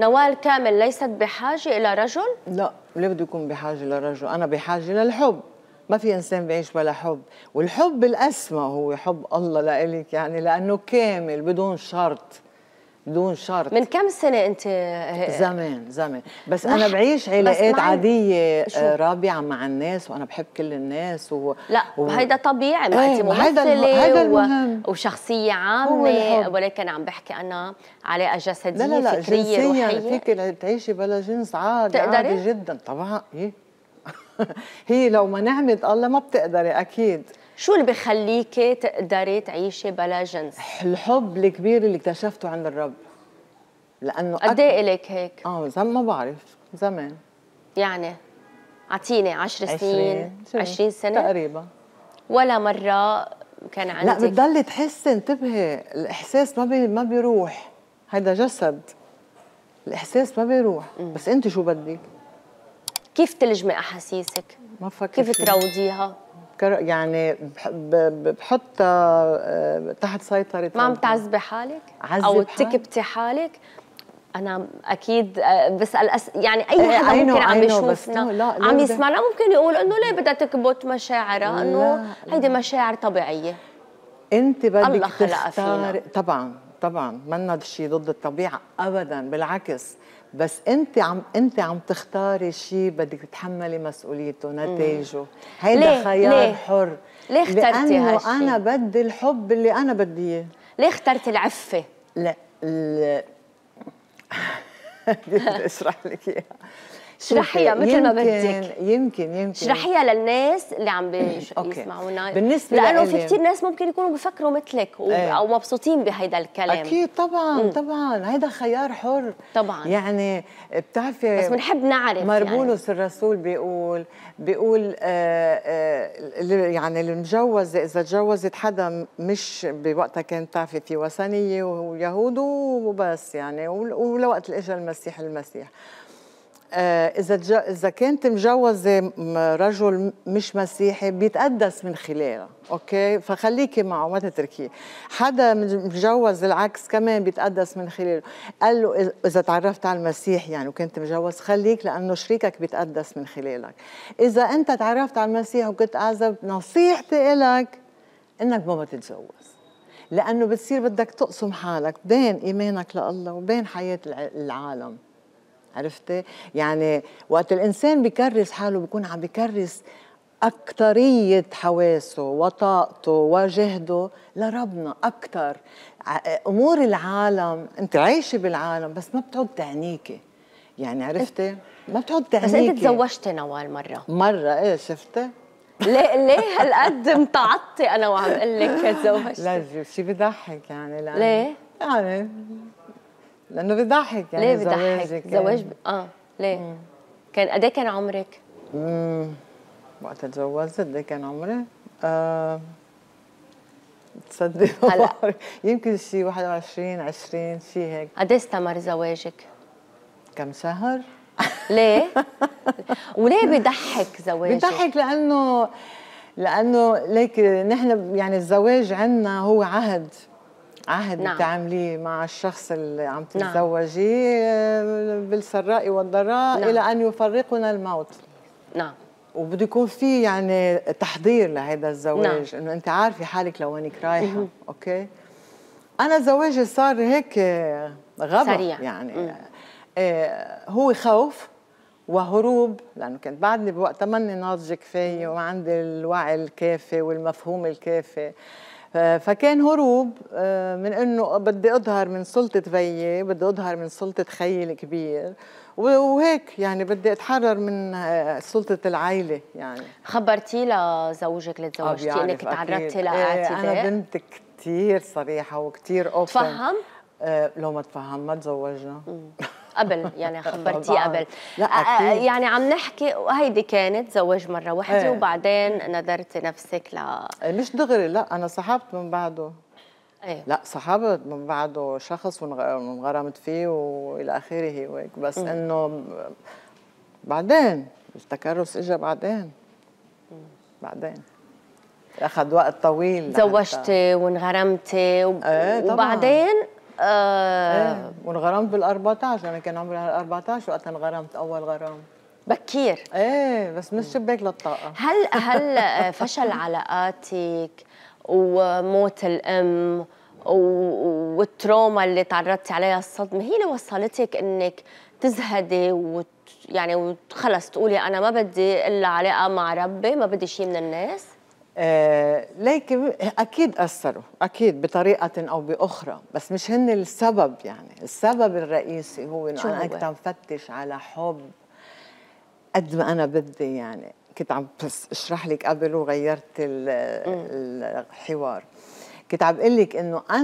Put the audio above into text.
نوال كامل ليست بحاجة إلى رجل؟ لا ليه بده يكون بحاجة لرجل أنا بحاجة للحب ما في إنسان بيعيش بلا حب والحب الأسمى هو حب الله لإلك يعني لأنه كامل بدون شرط بدون شرط من كم سنه انت زمان زمان بس انا بعيش علاقات عاديه آه، رابعه مع الناس وانا بحب كل الناس و... لا و... هيدا طبيعي ما إيه، انت ممثله و... وشخصيه عامه ولكن عم بحكي انا علاقه جسديه لا لا لا فكريه روحيه فيك تعيشي بلا جنس عادي عادي جدا طبعا ايه هي لو ما نعمت الله ما بتقدري اكيد شو اللي بخليكي تقدري تعيشي بلا جنس؟ الحب الكبير اللي اكتشفته عند الرب لانه قد ايه الك هيك؟ اه زمان ما بعرف زمان يعني اعطيني 10 سنين 20 سنه تقريبا ولا مره كان عندك لا بتضلي تحسي انتبهي الاحساس ما بي ما بيروح هيدا جسد الاحساس ما بيروح م. بس انت شو بدك كيف تلجمي احاسيسك ما فكرت كيف تروضيها بفكر يعني بحطها آه، تحت سيطرة ما عم تعذبي حالك؟ أو تكبتي حالك؟ انا اكيد آه، بسال أس... يعني اي إيه، حدا ممكن عينو عم يشوفنا لا, عم يسمعنا ممكن يقول انه ليه بدها تكبت مشاعرها انه هيدي مشاعر طبيعيه انت بدك تختار طبعا طبعا منا شيء ضد الطبيعه ابدا بالعكس بس انت عم انت عم تختاري شيء بدك تتحملي مسؤوليته نتائجه هيدا خيار ليه؟ حر ليه اخترتي لانه هالشي؟ انا بدي الحب اللي انا بدي اياه ليه اخترتي العفه؟ لا ال... بدي اشرح لك اياها شرحيها مثل ما بدك يمكن يمكن شرحيها للناس اللي عم بيسمعونا بالنسبه لانه في كثير ناس ممكن يكونوا بفكروا مثلك ايه. او مبسوطين بهيدا الكلام اكيد طبعا مم. طبعا هيدا خيار حر طبعا يعني بتعرفي بس بنحب نعرف مربولوس يعني. الرسول بيقول بيقول آآ آه، آآ آه، يعني المجوزه اذا تجوزت حدا مش بوقتها كانت تعرفي في وثنيه ويهود وبس يعني ولوقت اللي اجى المسيح المسيح آه، اذا اذا كانت مجوزه رجل مش مسيحي بيتقدس من خلالها اوكي فخليكي معه ما تتركيه حدا مجوز العكس كمان بيتقدس من خلاله قال له اذا تعرفت على المسيح يعني وكنت مجوز خليك لانه شريكك بيتقدس من خلالك اذا انت تعرفت على المسيح وكنت اعزب نصيحتي لك انك ما تتجوز لانه بتصير بدك تقسم حالك بين ايمانك لله وبين حياه العالم عرفتي يعني وقت الانسان بكرس حاله بيكون عم بكرس أكترية حواسه وطاقته وجهده لربنا أكتر أمور العالم أنت عايشة بالعالم بس ما بتعود تعنيكي يعني عرفتي ما بتعود تعنيكي بس أنت تزوجتي نوال مرة مرة إيه شفتي ليه ليه هالقد متعطي انا وعم اقول لك تزوجت؟ لا شيء بضحك يعني ليه؟ يعني لانه بضحك يعني ليه بضحك؟ يعني. زواج ب... اه ليه؟ مم. كان قد إيه كان عمرك؟ امم وقت تزوجت ده إيه كان عمري آه تصدق هلا يمكن شي 21 20 شيء هيك قد إيه استمر زواجك؟ كم شهر؟ ليه؟ وليه بضحك زواجك؟ بضحك لانه لانه ليك نحن يعني الزواج عندنا هو عهد عهد نعم. بتعمليه مع الشخص اللي عم تتزوجيه نعم. آه، بالسراء والضراء نعم. إلى أن يفرقنا الموت نعم وبده يكون في يعني تحضير لهذا الزواج نعم. انه انت عارفه حالك لوينك رايحه اوكي انا زواجي صار هيك غبا سريع. يعني مم. آه هو خوف وهروب لانه كنت بعدني بوقتها ماني ناضجه كفايه وعندي الوعي الكافي والمفهوم الكافي آه، فكان هروب آه، من انه بدي اظهر من سلطه بيي بدي اظهر من سلطه خيي الكبير وهيك يعني بدي اتحرر من آه، سلطه العائله يعني خبرتي لزوجك اللي تزوجتي انك تعرضتي إيه، لاعتداء انا بنت كثير صريحه وكثير اوبن تفهم لو ما تفهم ما تزوجنا قبل يعني خبرتي قبل لا آه، آه، أكيد. يعني عم نحكي وهيدي كانت زواج مره واحده ايه. وبعدين نذرت نفسك ل إيه، مش دغري لا انا صحبت من بعده ايه لا صحبت من بعده شخص وانغرمت فيه والى اخره وهيك بس انه بعدين التكرس اجى بعدين بعدين اخذ وقت طويل تزوجتي وانغرمتي وب... ايه طبعاً. وبعدين آه، ايه وانغرمت بال 14 انا كان عمري 14 وقت انغرمت اول غرام بكير ايه بس مش شباك للطاقه هل هل آه، فشل علاقاتك وموت الام والتروما اللي تعرضتي عليها الصدمه هي اللي وصلتك انك تزهدي وت يعني وخلص تقولي انا ما بدي الا علاقه مع ربي ما بدي شيء من الناس آه، لكن اكيد اثروا اكيد بطريقه او باخرى بس مش هن السبب يعني السبب الرئيسي هو انه انا كنت عم فتش على حب قد ما انا بدي يعني كنت عم بس اشرح لك قبل وغيرت الحوار كنت عم بقول لك انه انا